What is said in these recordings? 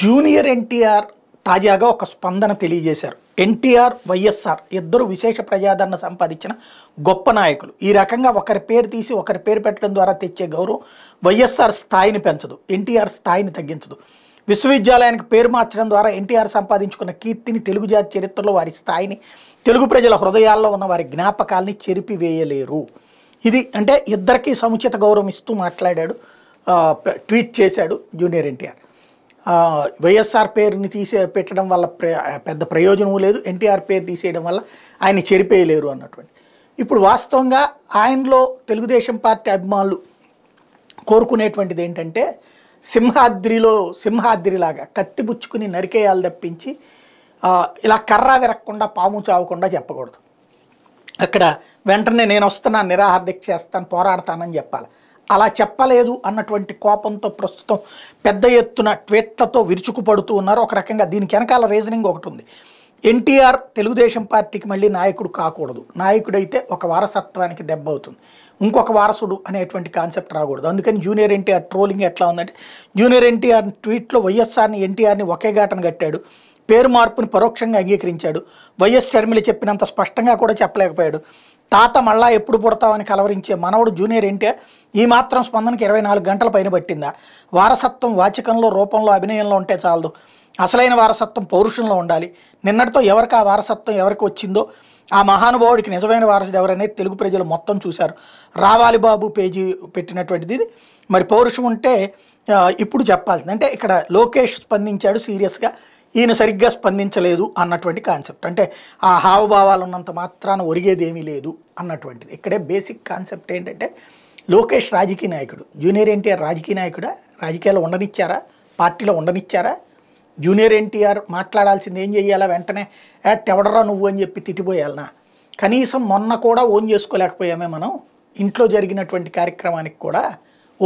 junior NTR తాజాగా ఒక స్పందన తెలియజేశారు ఎన్టీఆర్ వైఎస్ఆర్ ఇద్దరు విశేష ప్రజాదరణ సంపాదించిన గొప్ప నాయకులు ఈ రకంగా ఒకరి పేరు తీసి ఒకరి పేరు పెట్టడం ద్వారా తెచ్చే గౌరవం వైఎస్ఆర్ స్థాయిని పెంచదు ఎన్టీఆర్ స్థాయిని తగ్గించదు విశ్వవిద్యాలయానికి పేరు మార్చడం ద్వారా ఎన్టీఆర్ సంపాదించుకున్న కీర్తిని తెలుగు జాతి చరిత్రలో వారి స్థాయిని తెలుగు ప్రజల హృదయాల్లో ఉన్న వారి జ్ఞాపకాల్ని చెరిపివేయలేరు ఇది అంటే ఇద్దరికీ సముచిత గౌరవం ఇస్తూ మాట్లాడాడు ట్వీట్ చేశాడు జూనియర్ ఎన్టీఆర్ వైఎస్ఆర్ పేరుని తీసే పెట్టడం వల్ల పెద్ద ప్రయోజనం లేదు ఎన్టీఆర్ పేరు తీసేయడం వల్ల ఆయన చెరిపేయలేరు అన్నటువంటి ఇప్పుడు వాస్తవంగా ఆయనలో తెలుగుదేశం పార్టీ అభిమానులు కోరుకునేటువంటిది ఏంటంటే సింహాద్రిలో సింహాద్రిలాగా కత్తిపుచ్చుకుని నరికేయాలు తప్పించి ఇలా కర్ర విరగకుండా పాము చావకుండా చెప్పకూడదు అక్కడ వెంటనే నేను వస్తున్నా నిరాహార దీక్ష చేస్తాను పోరాడతానని చెప్పాలి అలా చెప్పలేదు అన్నటువంటి కోపంతో ప్రస్తుతం పెద్ద ఎత్తున ట్వీట్లతో విరుచుకుపడుతూ ఉన్నారు ఒక రకంగా దీనికి వెనకాల రీజనింగ్ ఒకటి ఉంది ఎన్టీఆర్ తెలుగుదేశం పార్టీకి మళ్ళీ నాయకుడు కాకూడదు నాయకుడైతే ఒక వారసత్వానికి దెబ్బ అవుతుంది ఇంకొక వారసుడు అనేటువంటి కాన్సెప్ట్ రాకూడదు అందుకని జూనియర్ ఎన్టీఆర్ ట్రోలింగ్ ఎట్లా ఉందంటే జూనియర్ ఎన్టీఆర్ ట్వీట్లో వైఎస్ఆర్ని ఎన్టీఆర్ని ఒకే ఘాటన కట్టాడు పేరు మార్పుని పరోక్షంగా అంగీకరించాడు వైఎస్ షర్మిల చెప్పినంత స్పష్టంగా కూడా చెప్పలేకపోయాడు తాత మళ్ళా ఎప్పుడు పుడతావని కలవరించే మనవడు జూనియర్ ఏంటే ఈ మాత్రం స్పందనకి ఇరవై నాలుగు గంటల పైన పట్టిందా వారసత్వం వాచకంలో రూపంలో అభినయంలో ఉంటే చాలదు అసలైన వారసత్వం పౌరుషంలో ఉండాలి నిన్నటితో ఎవరికి ఆ వారసత్వం ఎవరికి వచ్చిందో ఆ మహానుభావుడికి నిజమైన వారసుడు ఎవరనేది తెలుగు ప్రజలు మొత్తం చూశారు రావాలి బాబు పేజీ పెట్టినటువంటిది ఇది మరి పౌరుషం ఉంటే ఇప్పుడు చెప్పాల్సింది అంటే ఇక్కడ లోకేష్ స్పందించాడు సీరియస్గా ఈయన సరిగ్గా స్పందించలేదు అన్నటువంటి కాన్సెప్ట్ అంటే ఆ హావభావాలు ఉన్నంత మాత్రాన ఒరిగేది ఏమీ లేదు అన్నటువంటిది ఇక్కడే బేసిక్ కాన్సెప్ట్ ఏంటంటే లోకేష్ రాజకీయ నాయకుడు జూనియర్ ఎన్టీఆర్ రాజకీయ నాయకుడా రాజకీయాల్లో ఉండనిచ్చారా పార్టీలో ఉండనిచ్చారా జూనియర్ ఎన్టీఆర్ మాట్లాడాల్సింది ఏం చెయ్యాలా వెంటనే యాట్ ఎవడరా నువ్వు అని చెప్పి తిట్టిపోయాలనా కనీసం మొన్న కూడా ఓన్ చేసుకోలేకపోయామే మనం ఇంట్లో జరిగినటువంటి కార్యక్రమానికి కూడా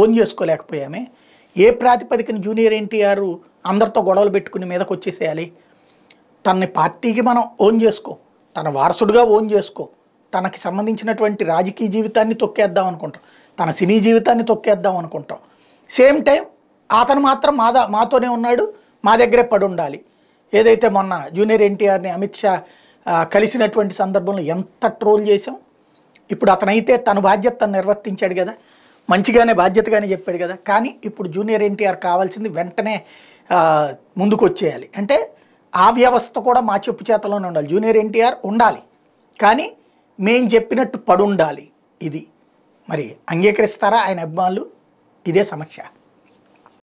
ఓన్ చేసుకోలేకపోయామే ఏ ప్రాతిపదికన జూనియర్ ఎన్టీఆర్ అందరితో గొడవలు పెట్టుకుని మీదకు వచ్చేసేయాలి తన పార్టీకి మనం ఓన్ చేసుకో తన వారసుడుగా ఓన్ చేసుకో తనకి సంబంధించినటువంటి రాజకీయ జీవితాన్ని తొక్కేద్దాం అనుకుంటాం తన సినీ జీవితాన్ని తొక్కేద్దాం అనుకుంటాం సేమ్ టైం అతను మాత్రం మాదా మాతోనే ఉన్నాడు మా దగ్గరే పడి ఉండాలి ఏదైతే మొన్న జూనియర్ ఎన్టీఆర్ని అమిత్ షా కలిసినటువంటి సందర్భంలో ఎంత ట్రోల్ చేసాం ఇప్పుడు అతనైతే తన బాధ్యత తను నిర్వర్తించాడు కదా మంచిగానే బాధ్యతగానే చెప్పాడు కదా కానీ ఇప్పుడు జూనియర్ ఎన్టీఆర్ కావాల్సింది వెంటనే ముందుకు వచ్చేయాలి అంటే ఆ వ్యవస్థ కూడా మా చెప్పు చేతలోనే ఉండాలి జూనియర్ ఎన్టీఆర్ ఉండాలి కానీ మేం చెప్పినట్టు పడుండాలి ఇది మరి అంగీకరిస్తారా ఆయన అభిమానులు ఇదే సమస్య